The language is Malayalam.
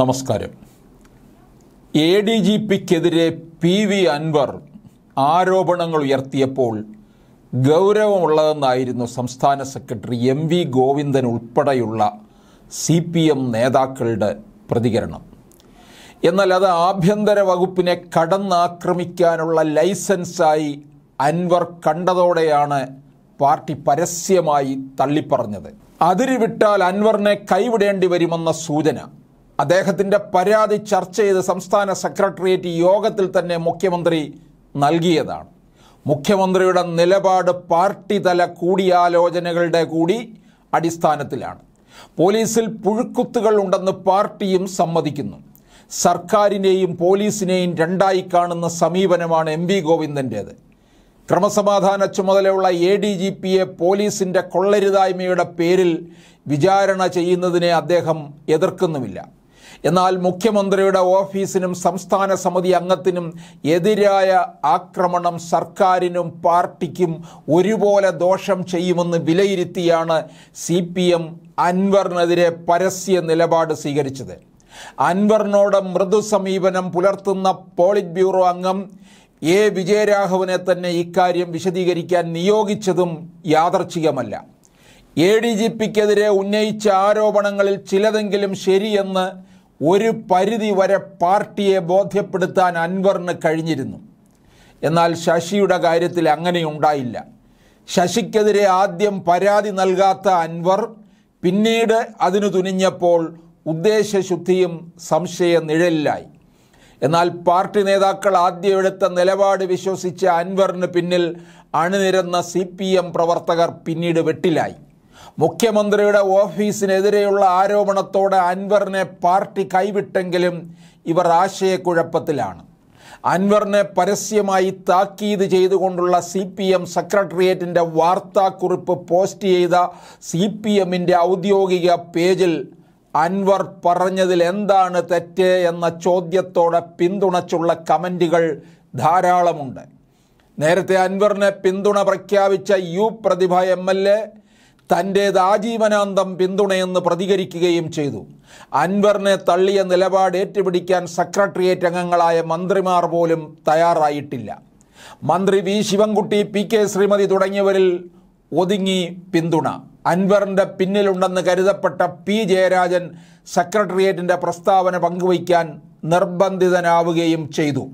നമസ്കാരം എ ഡി ജി പിക്കെതിരെ പി വി അൻവർ ആരോപണങ്ങൾ ഉയർത്തിയപ്പോൾ ഗൗരവമുള്ളതെന്നായിരുന്നു സംസ്ഥാന സെക്രട്ടറി എം വി ഗോവിന്ദൻ ഉൾപ്പെടെയുള്ള സി പി എം നേതാക്കളുടെ പ്രതികരണം എന്നാൽ അത് ആഭ്യന്തര വകുപ്പിനെ കടന്നാക്രമിക്കാനുള്ള ലൈസൻസായി അൻവർ കണ്ടതോടെയാണ് പാർട്ടി പരസ്യമായി തള്ളിപ്പറഞ്ഞത് അതിരുവിട്ടാൽ അൻവറിനെ കൈവിടേണ്ടി വരുമെന്ന സൂചന അദ്ദേഹത്തിൻ്റെ പരാതി ചർച്ച ചെയ്ത് സംസ്ഥാന സെക്രട്ടേറിയറ്റ് യോഗത്തിൽ തന്നെ മുഖ്യമന്ത്രി നൽകിയതാണ് മുഖ്യമന്ത്രിയുടെ നിലപാട് പാർട്ടി തല കൂടിയാലോചനകളുടെ കൂടി അടിസ്ഥാനത്തിലാണ് പോലീസിൽ പുഴുക്കുത്തുകൾ ഉണ്ടെന്ന് പാർട്ടിയും സമ്മതിക്കുന്നു സർക്കാരിനെയും പോലീസിനെയും രണ്ടായി കാണുന്ന സമീപനമാണ് എം വി ഗോവിന്ദൻ്റേത് ക്രമസമാധാന ചുമതലയുള്ള എ ഡി ജി പിയെ പോലീസിൻ്റെ കൊള്ളരുതായ്മയുടെ പേരിൽ വിചാരണ ചെയ്യുന്നതിനെ അദ്ദേഹം എതിർക്കുന്നുമില്ല എന്നാൽ മുഖ്യമന്ത്രിയുടെ ഓഫീസിനും സംസ്ഥാന സമിതി അംഗത്തിനും എതിരായ ആക്രമണം സർക്കാരിനും പാർട്ടിക്കും ഒരുപോലെ ദോഷം ചെയ്യുമെന്ന് വിലയിരുത്തിയാണ് സി പി എം അൻവറിനെതിരെ പരസ്യ നിലപാട് സ്വീകരിച്ചത് അൻവറിനോട് മൃദു സമീപനം പുലർത്തുന്ന പോളിറ്റ് ബ്യൂറോ അംഗം എ വിജയരാഘവനെ തന്നെ ഇക്കാര്യം വിശദീകരിക്കാൻ നിയോഗിച്ചതും യാദർച്ഛികമല്ല എ ഡി ജി പിക്കെതിരെ ഉന്നയിച്ച ആരോപണങ്ങളിൽ ചിലതെങ്കിലും ശരിയെന്ന് ഒരു പരിധി വരെ പാർട്ടിയെ ബോധ്യപ്പെടുത്താൻ അൻവറിന് കഴിഞ്ഞിരുന്നു എന്നാൽ ശശിയുടെ കാര്യത്തിൽ അങ്ങനെയുണ്ടായില്ല ശശിക്കെതിരെ ആദ്യം പരാതി നൽകാത്ത അൻവർ പിന്നീട് അതിനു തുനിഞ്ഞപ്പോൾ ഉദ്ദേശശുദ്ധിയും സംശയ നിഴലിലായി എന്നാൽ പാർട്ടി നേതാക്കൾ ആദ്യം എടുത്ത നിലപാട് വിശ്വസിച്ച അൻവറിന് പിന്നിൽ അണിനിരന്ന സി പ്രവർത്തകർ പിന്നീട് വെട്ടിലായി മുഖ്യമന്ത്രിയുടെ ഓഫീസിനെതിരെയുള്ള ആരോപണത്തോടെ അൻവറിനെ പാർട്ടി കൈവിട്ടെങ്കിലും ഇവർ ആശയക്കുഴപ്പത്തിലാണ് അൻവറിനെ പരസ്യമായി താക്കീത് ചെയ്തുകൊണ്ടുള്ള സി പി എം സെക്രട്ടേറിയറ്റിൻ്റെ വാർത്താക്കുറിപ്പ് പോസ്റ്റ് ചെയ്ത സി പി എമ്മിൻ്റെ ഔദ്യോഗിക പേജിൽ അൻവർ പറഞ്ഞതിൽ എന്താണ് തെറ്റ് എന്ന ചോദ്യത്തോടെ പിന്തുണച്ചുള്ള കമൻറ്റുകൾ ധാരാളമുണ്ട് നേരത്തെ അൻവറിനെ പിന്തുണ പ്രഖ്യാപിച്ച U Prathibha M L A തൻ്റേത് ആജീവനാന്തം പിന്തുണയെന്ന് പ്രതികരിക്കുകയും ചെയ്തു അൻവറിനെ തള്ളിയ നിലപാട് ഏറ്റുപിടിക്കാൻ സെക്രട്ടേറിയറ്റ് അംഗങ്ങളായ മന്ത്രിമാർ പോലും തയ്യാറായിട്ടില്ല മന്ത്രി V Sivankutty P K Sreemathi തുടങ്ങിയവരിൽ ഒതുങ്ങി പിന്തുണ അൻവറിൻ്റെ പിന്നിലുണ്ടെന്ന് കരുതപ്പെട്ട പി ജയരാജൻ സെക്രട്ടേറിയറ്റിൻ്റെ പ്രസ്താവന പങ്കുവയ്ക്കാൻ നിർബന്ധിതനാവുകയും ചെയ്തു